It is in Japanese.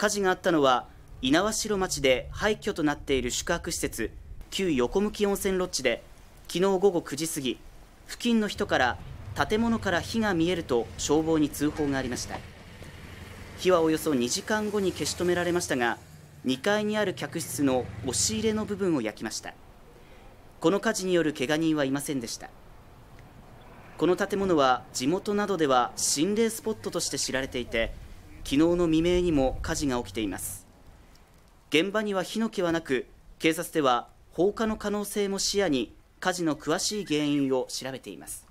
火事があったのは猪苗代町で廃墟となっている宿泊施設旧横向き温泉ロッジで昨日午後9時過ぎ付近の人から建物から火が見えると消防に通報がありました火はおよそ2時間後に消し止められましたが2階にある客室の押し入れの部分を焼きましたこの火事によるけが人はいませんでしたこの建物は地元などでは心霊スポットとして知られていて昨日の未明にも火事が起きています現場には火の気はなく警察では放火の可能性も視野に火事の詳しい原因を調べています